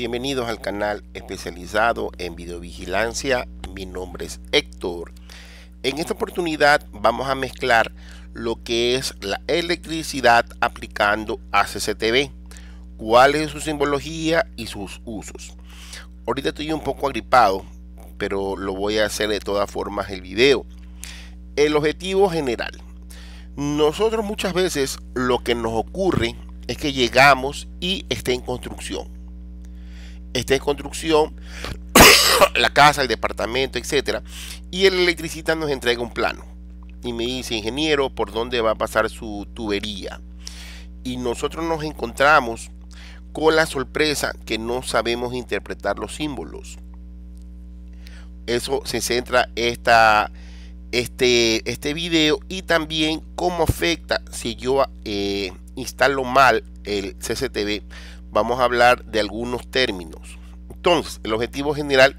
Bienvenidos al canal especializado en videovigilancia. Mi nombre es Héctor. En esta oportunidad vamos a mezclar lo que es la electricidad aplicando a CCTV. ¿Cuál es su simbología y sus usos? Ahorita estoy un poco agripado, pero lo voy a hacer de todas formas el video. El objetivo general. Nosotros muchas veces lo que nos ocurre es que llegamos y está en construcción está en construcción, la casa, el departamento, etcétera, y el electricista nos entrega un plano y me dice, ingeniero, ¿por dónde va a pasar su tubería? Y nosotros nos encontramos con la sorpresa que no sabemos interpretar los símbolos. Eso se centra esta, este, este video y también cómo afecta si yo eh, instalo mal el CCTV vamos a hablar de algunos términos. Entonces, el objetivo general,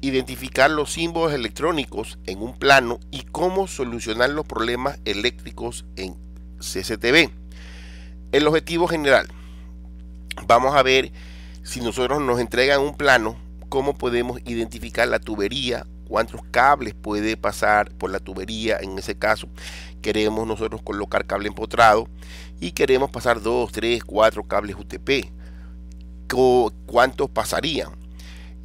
identificar los símbolos electrónicos en un plano y cómo solucionar los problemas eléctricos en CCTV. El objetivo general, vamos a ver si nosotros nos entregan un plano, cómo podemos identificar la tubería, cuántos cables puede pasar por la tubería. En ese caso, queremos nosotros colocar cable empotrado y queremos pasar 2, 3, 4 cables UTP cuántos pasarían,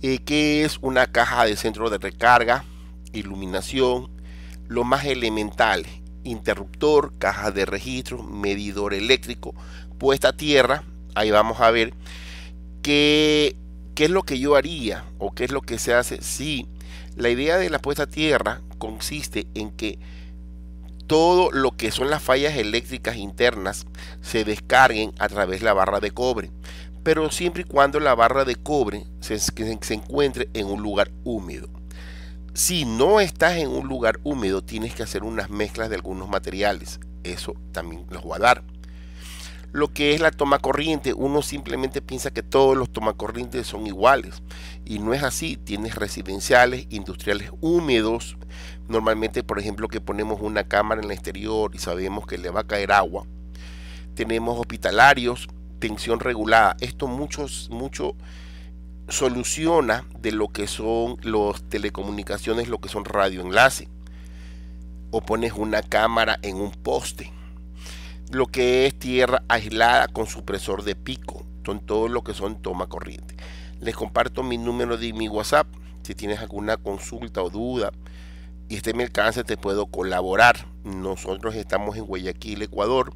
eh, que es una caja de centro de recarga, iluminación, lo más elemental, interruptor, caja de registro, medidor eléctrico, puesta a tierra, ahí vamos a ver qué, qué es lo que yo haría o qué es lo que se hace si la idea de la puesta a tierra consiste en que todo lo que son las fallas eléctricas internas se descarguen a través de la barra de cobre pero siempre y cuando la barra de cobre se, encuentre en un lugar húmedo. Si no estás en un lugar húmedo, tienes que hacer unas mezclas de algunos materiales. Eso también los va a dar. Lo que es la toma corriente, uno simplemente piensa que todos los tomacorrientes son iguales. Y no es así. Tienes residenciales, industriales húmedos. Normalmente, por ejemplo, que ponemos una cámara en el exterior y sabemos que le va a caer agua. Tenemos hospitalarios, tensión regulada. Esto muchos, mucho soluciona de lo que son las telecomunicaciones, lo que son radioenlace. O pones una cámara en un poste. Lo que es tierra aislada con supresor de pico. Son todo lo que son toma corriente. Les comparto mi número de mi WhatsApp. Si tienes alguna consulta o duda, y este me te puedo colaborar. Nosotros estamos en Guayaquil, Ecuador.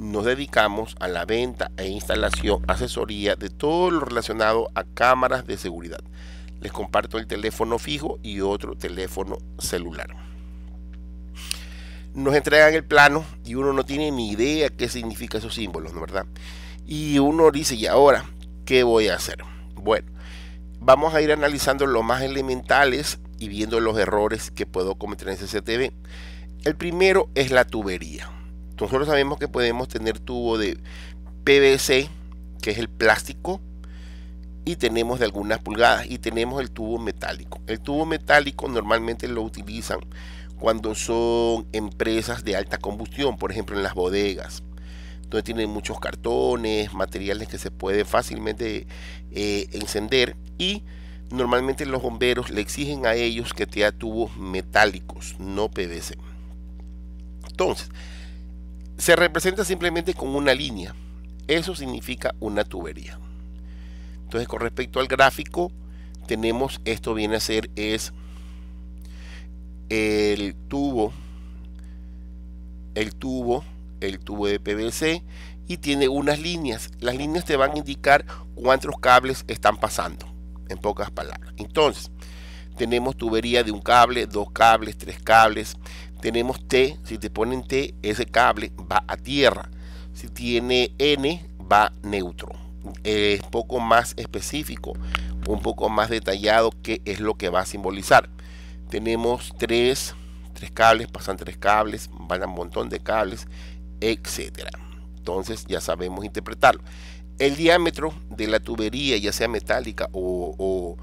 Nos dedicamos a la venta e instalación, asesoría de todo lo relacionado a cámaras de seguridad. Les comparto el teléfono fijo y otro teléfono celular. Nos entregan el plano y uno no tiene ni idea qué significa esos símbolos, ¿no verdad? Y uno dice, ¿y ahora qué voy a hacer? Bueno, vamos a ir analizando lo más elementales y viendo los errores que puedo cometer en CCTV. El primero es la tubería. Nosotros sabemos que podemos tener tubo de PVC, que es el plástico, y tenemos de algunas pulgadas, y tenemos el tubo metálico. El tubo metálico normalmente lo utilizan cuando son empresas de alta combustión, por ejemplo en las bodegas, donde tienen muchos cartones, materiales que se puede fácilmente eh, encender y normalmente los bomberos le exigen a ellos que te tubos metálicos, no PVC. Entonces, se representa simplemente con una línea. Eso significa una tubería. Entonces, con respecto al gráfico, tenemos esto viene a ser es el tubo, el tubo, el tubo de PVC y tiene unas líneas. Las líneas te van a indicar cuántos cables están pasando en pocas palabras. Entonces, tenemos tubería de un cable, dos cables, tres cables. Tenemos T, si te ponen T, ese cable va a tierra. Si tiene N, va neutro. Es poco más específico, un poco más detallado qué es lo que va a simbolizar. Tenemos tres, tres cables, pasan tres cables, van a un montón de cables, etcétera. Entonces ya sabemos interpretarlo. El diámetro de la tubería, ya sea metálica o,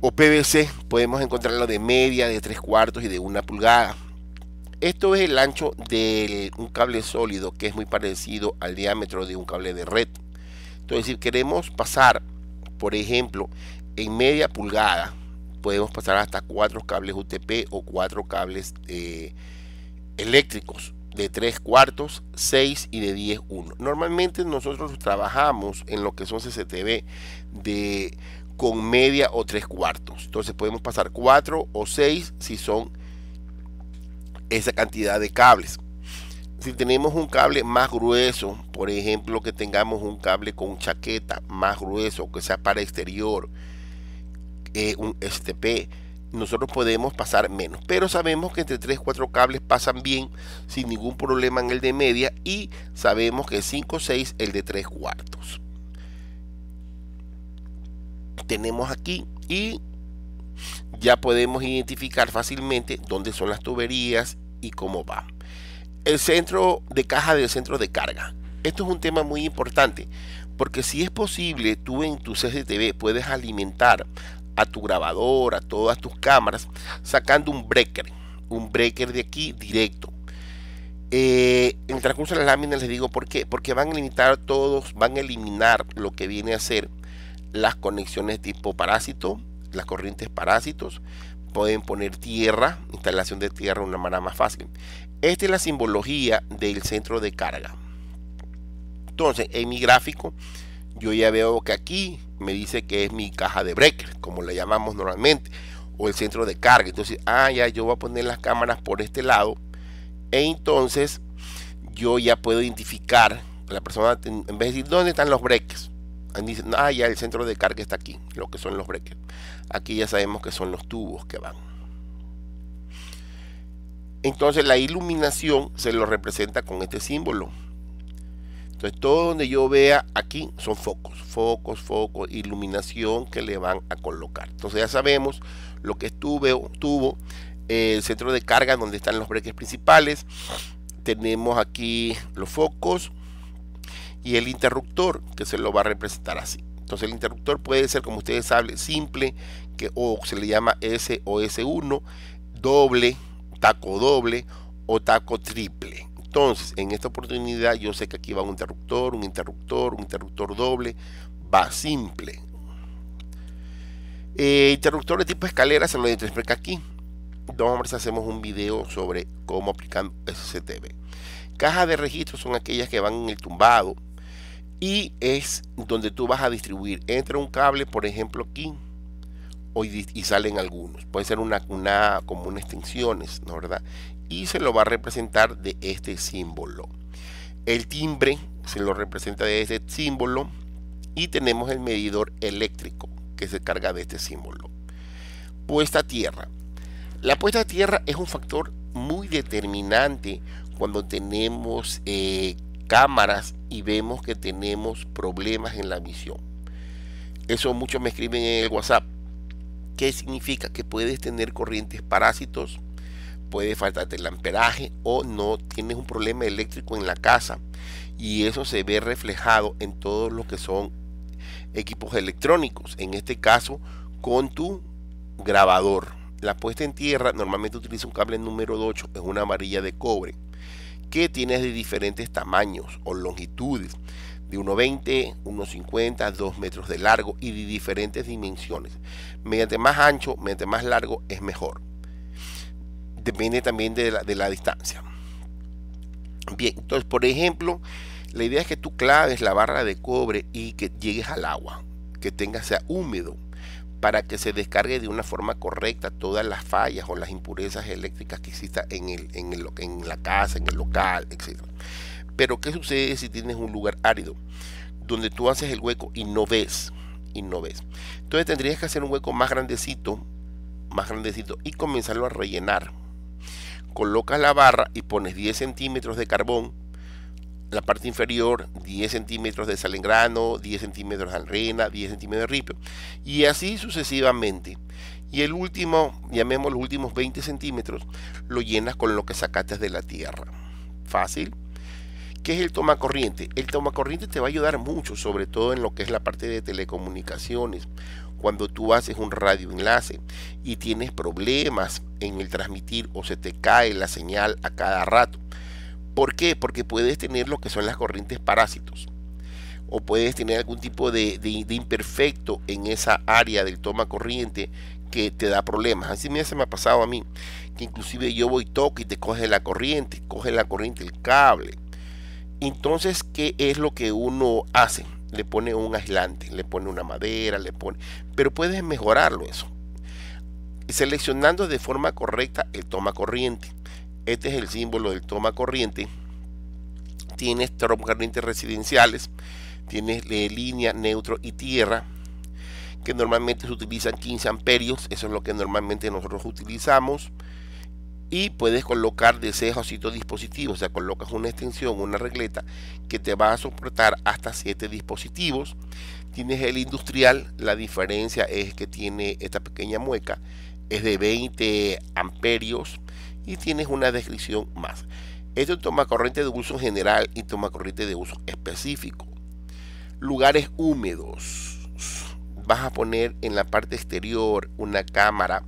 o, PVC, podemos encontrarlo de media, de tres cuartos y de una pulgada. Esto es el ancho de un cable sólido que es muy parecido al diámetro de un cable de red. Entonces, si queremos pasar, por ejemplo, en media pulgada, podemos pasar hasta cuatro cables UTP o cuatro cables eh, eléctricos de 3 cuartos, 6 y de 10 1. Normalmente nosotros trabajamos en lo que son CCTV de con media o 3 cuartos. Entonces podemos pasar 4 o 6 si son esa cantidad de cables. Si tenemos un cable más grueso, por ejemplo que tengamos un cable con chaqueta más grueso, que sea para exterior, eh, un STP, nosotros podemos pasar menos. Pero sabemos que entre 3, 4 cables pasan bien sin ningún problema en el de media y sabemos que 5, 6 el de 3 cuartos. Tenemos aquí y ya podemos identificar fácilmente dónde son las tuberías y cómo va. El centro de caja del centro de carga. Esto es un tema muy importante porque si es posible tú en tu CCTV puedes alimentar a tu grabador, a todas tus cámaras, sacando un breaker, un breaker de aquí directo. Eh, en el transcurso de las láminas les digo por qué, porque van a limitar todos, van a eliminar lo que viene a ser las conexiones tipo parásito, las corrientes parásitos, pueden poner tierra, instalación de tierra de una manera más fácil. Esta es la simbología del centro de carga. Entonces, en mi gráfico, yo ya veo que aquí me dice que es mi caja de breaker, como la llamamos normalmente, o el centro de carga. Entonces, ah, ya yo voy a poner las cámaras por este lado. E entonces yo ya puedo identificar, la persona en vez de decir, ¿dónde están los breakers? ah, ya el centro de carga está aquí, lo que son los breakers. Aquí ya sabemos que son los tubos que van. Entonces la iluminación se lo representa con este símbolo, entonces todo donde yo vea aquí son focos, focos, focos, iluminación que le van a colocar. Entonces ya sabemos lo que estuve, tuvo eh, el centro de carga donde están los breques principales. Tenemos aquí los focos y el interruptor que se lo va a representar así. Entonces el interruptor puede ser, como ustedes saben, simple, que o se le llama S o S1, doble, taco doble o taco triple. Entonces, en esta oportunidad yo sé que aquí va un interruptor, un interruptor, un interruptor doble, va simple. Eh, interruptor de tipo escalera se lo identifica aquí. Entonces hacemos un video sobre cómo aplicando SCTV. Cajas de registro son aquellas que van en el tumbado y es donde tú vas a distribuir. entre un cable, por ejemplo, aquí y, salen algunos. Puede ser una, una como una extensiones, ¿no verdad? y se lo va a representar de este símbolo. El timbre se lo representa de este símbolo y tenemos el medidor eléctrico que se carga de este símbolo. Puesta a tierra. La puesta a tierra es un factor muy determinante cuando tenemos eh, cámaras y vemos que tenemos problemas en la visión. Eso muchos me escriben en el WhatsApp. ¿Qué significa? Que puedes tener corrientes parásitos, puede faltarte el amperaje o no tienes un problema eléctrico en la casa y eso se ve reflejado en todos lo que son equipos electrónicos, en este caso con tu grabador. La puesta en tierra normalmente utiliza un cable número 8, es una varilla de cobre que tienes de diferentes tamaños o longitudes, de 1,20, 1,50, 2 metros de largo y de diferentes dimensiones. Mediante más ancho, mediante más largo es mejor depende también de la, de la distancia. Bien, entonces, por ejemplo, la idea es que tú claves la barra de cobre y que llegues al agua, que tenga sea húmedo, para que se descargue de una forma correcta todas las fallas o las impurezas eléctricas que exista en, el, en, en la casa, en el local, etcétera, Pero, ¿qué sucede si tienes un lugar árido? Donde tú haces el hueco y no ves, y no ves. Entonces tendrías que hacer un hueco más grandecito, más grandecito, y comenzarlo a rellenar colocas la barra y pones 10 centímetros de carbón, la parte inferior 10 centímetros de sal en grano, 10 centímetros de arena, 10 centímetros de ripio y así sucesivamente. Y el último, llamemos los últimos 20 centímetros, lo llenas con lo que sacaste de la tierra. Fácil. ¿Qué es el corriente El toma corriente te va a ayudar mucho, sobre todo en lo que es la parte de telecomunicaciones cuando tú haces un radioenlace y tienes problemas en el transmitir o se te cae la señal a cada rato. ¿Por qué? Porque puedes tener lo que son las corrientes parásitos o puedes tener algún tipo de, imperfecto en esa área del toma corriente que te da problemas. Así me me ha pasado a mí, que inclusive yo voy toque y te coge la corriente, coge la corriente el cable. Entonces, ¿qué es lo que uno hace? le pone un aislante, le pone una madera, le pone... Pero puedes mejorarlo eso. seleccionando de forma correcta el toma corriente. Este es el símbolo del toma corriente. Tienes tomacorrientes corrientes residenciales, tienes línea, neutro y tierra, que normalmente se utilizan 15 amperios. Eso es lo que normalmente nosotros utilizamos y puedes colocar de 6 dispositivos, o sea, colocas una extensión, una regleta que te va a soportar hasta 7 dispositivos. Tienes el industrial, la diferencia es que tiene esta pequeña mueca, es de 20 amperios y tienes una descripción más. Esto toma corriente de uso general y toma corriente de uso específico. Lugares húmedos. Vas a poner en la parte exterior una cámara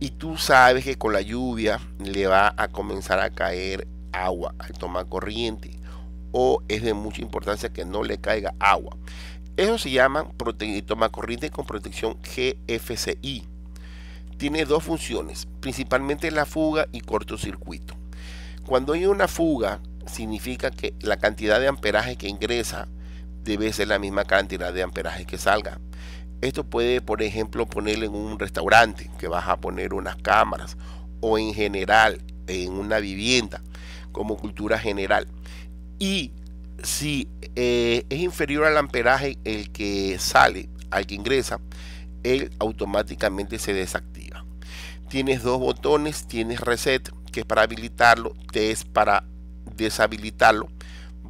y tú sabes que con la lluvia le va a comenzar a caer agua al tomar corriente o es de mucha importancia que no le caiga agua. Eso se llaman toma corriente con protección GFCI. Tiene dos funciones, principalmente la fuga y cortocircuito. Cuando hay una fuga, significa que la cantidad de amperaje que ingresa debe ser la misma cantidad de amperaje que salga. Esto puede, por ejemplo, ponerlo en un restaurante que vas a poner unas cámaras o en general en una vivienda como cultura general. Y si eh, es inferior al amperaje el que sale al que ingresa, él automáticamente se desactiva. Tienes dos botones, tienes reset que es para habilitarlo, test para deshabilitarlo,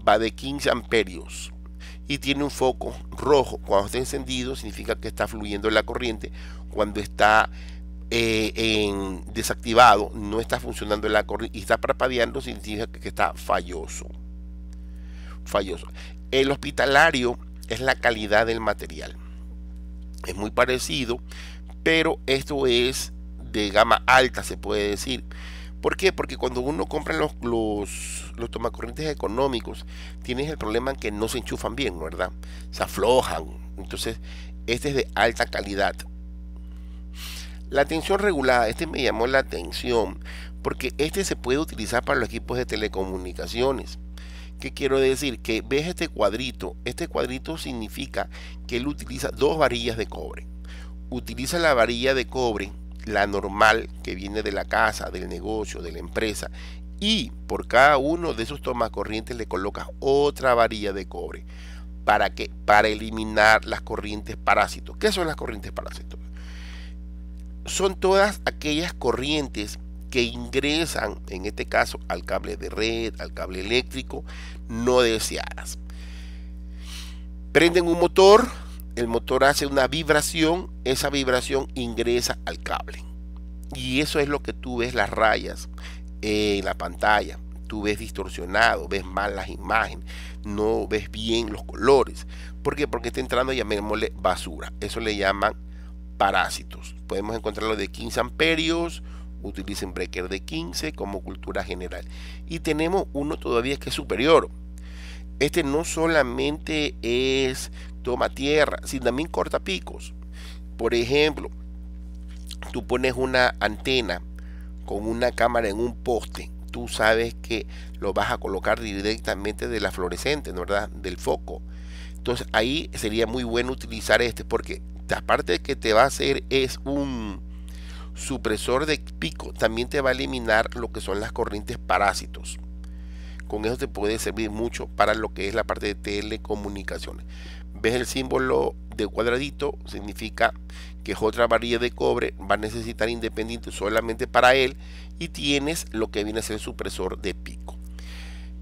va de 15 amperios y tiene un foco rojo. Cuando está encendido significa que está fluyendo la corriente. Cuando está eh, en desactivado, no está funcionando la corriente y está parpadeando, significa que está falloso. Falloso. El hospitalario es la calidad del material. Es muy parecido, pero esto es de gama alta, se puede decir. ¿Por qué? Porque cuando uno compra los, los, los tomacorrientes económicos, tienes el problema que no se enchufan bien, ¿verdad? Se aflojan. Entonces, este es de alta calidad. La tensión regulada, este me llamó la atención, porque este se puede utilizar para los equipos de telecomunicaciones. ¿Qué quiero decir? Que ves este cuadrito. Este cuadrito significa que él utiliza dos varillas de cobre. Utiliza la varilla de cobre la normal que viene de la casa, del negocio, de la empresa. Y por cada uno de esos tomas corrientes le colocas otra varilla de cobre. ¿Para qué? Para eliminar las corrientes parásitos. ¿Qué son las corrientes parásitos? Son todas aquellas corrientes que ingresan, en este caso, al cable de red, al cable eléctrico, no deseadas. Prenden un motor, el motor hace una vibración, esa vibración ingresa al cable. Y eso es lo que tú ves las rayas en la pantalla. Tú ves distorsionado, ves mal las imágenes, no ves bien los colores. ¿Por qué? Porque está entrando, llamémosle basura. Eso le llaman parásitos. Podemos encontrarlo de 15 amperios, utilicen breaker de 15 como cultura general. Y tenemos uno todavía que es superior, este no solamente es toma tierra, sino también corta picos. Por ejemplo, tú pones una antena con una cámara en un poste. Tú sabes que lo vas a colocar directamente de la fluorescente, ¿no? ¿verdad? Del foco. Entonces ahí sería muy bueno utilizar este porque aparte de que te va a hacer es un supresor de pico, también te va a eliminar lo que son las corrientes parásitos. Con eso te puede servir mucho para lo que es la parte de telecomunicaciones. ¿Ves el símbolo de cuadradito? Significa que es otra varilla de cobre, va a necesitar independiente solamente para él y tienes lo que viene a ser supresor de pico.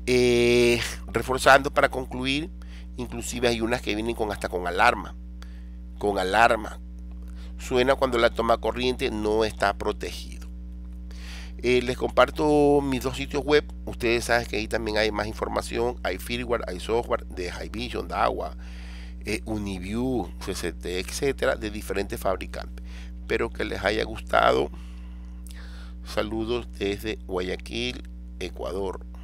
Eh, reforzando para concluir, inclusive hay unas que vienen con hasta con alarma, con alarma. Suena cuando la toma corriente no está protegida. Eh, les comparto mis dos sitios web. Ustedes saben que ahí también hay más información. Hay firmware, hay software de High Dawa, eh, Uniview, cct, etcétera, de diferentes fabricantes. Espero que les haya gustado. Saludos desde Guayaquil, Ecuador.